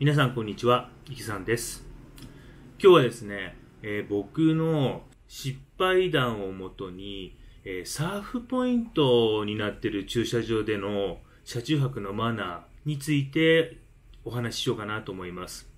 皆さんこんにちは、いきさんです。今日はですね、えー、僕の失敗談をもとに、えー、サーフポイントになってる駐車場での車中泊のマナーについてお話ししようかなと思います。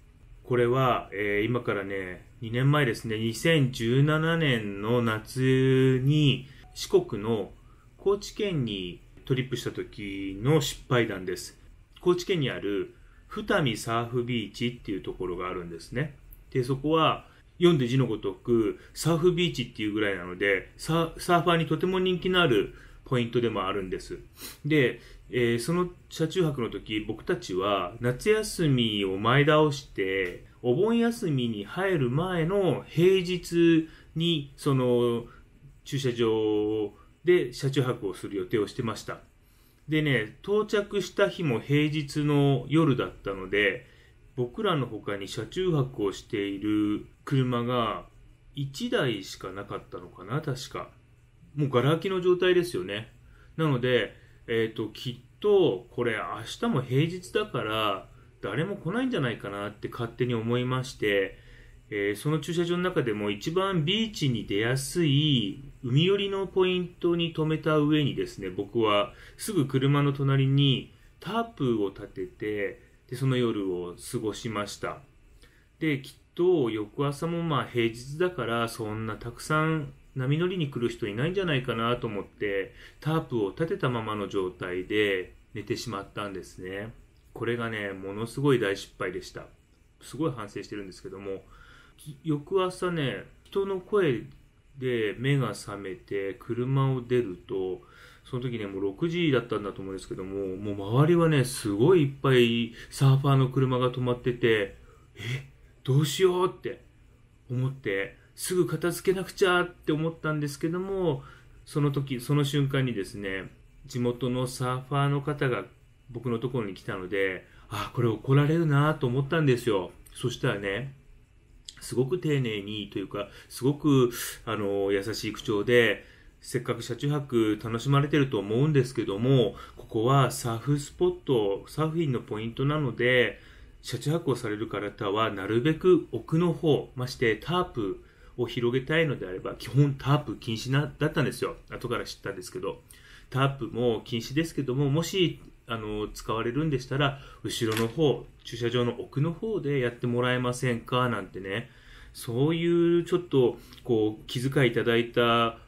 これは、えー、今からね、2年前ですね、2017年の夏に四国の高知県にトリップした時の失敗談です。高知県にある二見サーフビーチっていうところがあるんですね。で、そこは読んで字のごとくサーフビーチっていうぐらいなのでサ、サーファーにとても人気のあるポイントでもあるんです。で、えー、その車中泊の時、僕たちは夏休みを前倒して、お盆休みに入る前の平日に、その駐車場で車中泊をする予定をしてました。でね、到着した日も平日の夜だったので、僕らの他に車中泊をしている車が1台しかなかったのかな、確か。もうガラ空きの状態ですよね。なので、えっ、ー、と、きっと、これ明日も平日だから、誰も来ないんじゃないかなって勝手に思いまして、えー、その駐車場の中でも一番ビーチに出やすい海寄りのポイントに止めた上にですね、僕はすぐ車の隣にタープを立てて、でその夜を過ごしました。で、きっと翌朝もまあ平日だからそんなたくさん波乗りに来る人いないんじゃないかなと思って、タープを立てたままの状態で寝てしまったんですね。これがね、ものすごい大失敗でした。すごい反省してるんですけども、翌朝ね人の声で目が覚めて車を出るとその時ねもう6時だったんだと思うんですけどももう周りはねすごいいっぱいサーファーの車が止まっててえどうしようって思ってすぐ片付けなくちゃって思ったんですけどもその時その瞬間にですね地元のサーファーの方が僕のところに来たのであこれ怒られるなと思ったんですよそしたらねすごく丁寧にというか、すごく、あの、優しい口調で、せっかく車中泊楽しまれてると思うんですけども、ここはサーフスポット、サーフィンのポイントなので、車中泊をされる方はなるべく奥の方、ましてタープを広げたいのであれば、基本タープ禁止なだったんですよ。後から知ったんですけど。タープも禁止ですけども、もしあの、使われるんでしたら、後ろの方、駐車場の奥の方でやってもらえませんかなんてね、そういうちょっと、こう、気遣いいただいた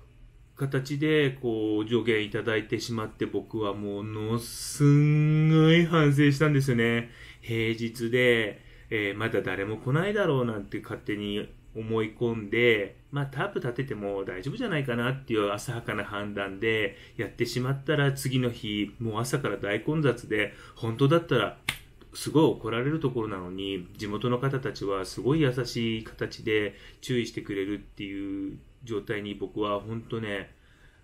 形で、こう、助言いただいてしまって、僕はものすんごい反省したんですよね。平日で、えー、まだ誰も来ないだろうなんて勝手に思い込んで、まあ、タープ立てても大丈夫じゃないかなっていう浅はかな判断でやってしまったら次の日、もう朝から大混雑で、本当だったらすごい怒られるところなのに、地元の方たちはすごい優しい形で注意してくれるっていう状態に僕は本当ね、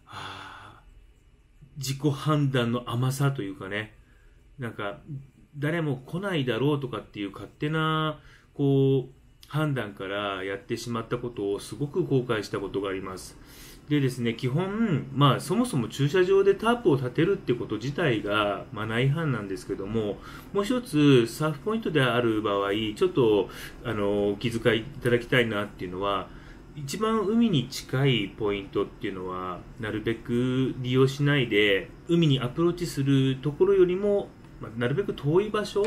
はあ、自己判断の甘さというかね、なんか誰も来ないだろうとかっていう勝手な、こう、判断からやってしまったことをすごく後悔したことがあります。でですね、基本、まあ、そもそも駐車場でタープを立てるってこと自体が、まあ、内反なんですけども、もう一つ、サーフポイントである場合、ちょっと、あの、お気遣いいただきたいなっていうのは、一番海に近いポイントっていうのは、なるべく利用しないで、海にアプローチするところよりも、まあ、なるべく遠い場所、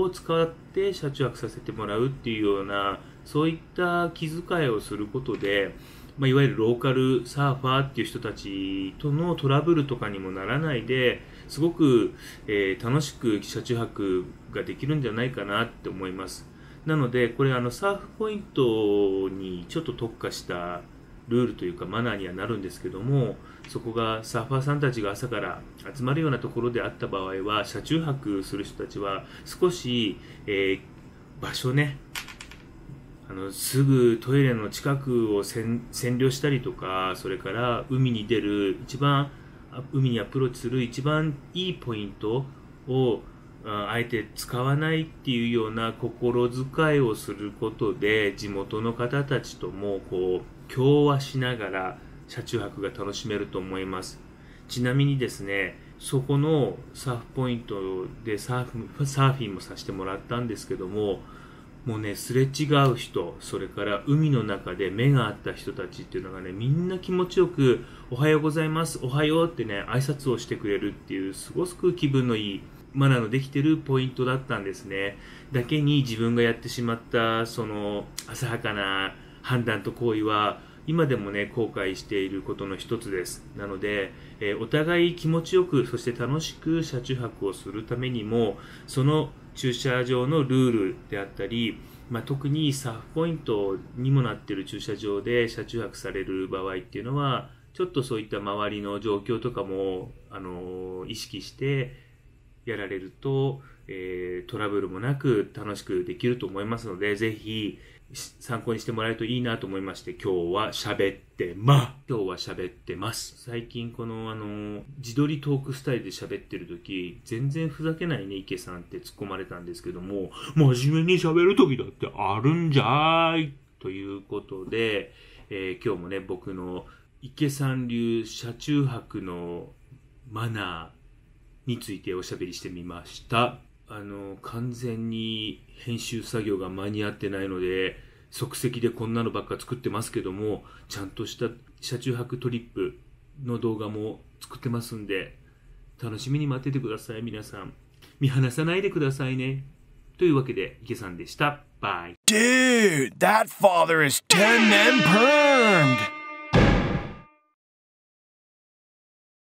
を使って車中泊させてもらうっていうようなそういった気遣いをすることで、まあ、いわゆるローカルサーファーっていう人たちとのトラブルとかにもならないですごく、えー、楽しく車中泊ができるんじゃないかなって思いますなのでこれあのサーフポイントにちょっと特化したルールというかマナーにはなるんですけどもそこがサーファーさんたちが朝から集まるようなところであった場合は車中泊する人たちは少し、えー、場所ねあのすぐトイレの近くを占領したりとかそれから海に出る一番海にアプローチする一番いいポイントをあえて使わないっていうような心遣いをすることで地元の方たちともこう共和しながら車中泊が楽しめると思いますちなみにですねそこのサーフポイントでサーフサーフィンもさせてもらったんですけどももうねすれ違う人それから海の中で目が合った人たちっていうのがねみんな気持ちよく「おはようございますおはよう」ってね挨拶をしてくれるっていうすごく気分のいいマナーのできてるポイントだったんですね。だけに自分がやってしまった、その、浅はかな判断と行為は、今でもね、後悔していることの一つです。なので、えー、お互い気持ちよく、そして楽しく車中泊をするためにも、その駐車場のルールであったり、まあ、特にサーフポイントにもなっている駐車場で車中泊される場合っていうのは、ちょっとそういった周りの状況とかも、あのー、意識して、やられると、えー、トラブルもなく楽しくできると思いますので、ぜひ参考にしてもらえるといいなと思いまして、今日は喋ってま、今日は喋ってます。最近このあの、自撮りトークスタイルで喋ってる時、全然ふざけないね、池さんって突っ込まれたんですけども、真面目に喋る時だってあるんじゃーいということで、えー、今日もね、僕の池さん流車中泊のマナー、についておしゃべりしてみました。あの、完全に編集作業が間に合ってないので、即席でこんなのばっか作ってますけども、ちゃんとした車中泊トリップの動画も作ってますんで、楽しみに待っててください、皆さん。見放さないでくださいね。というわけで、池さんでした。バイ。Dude, that father is 10 men permed!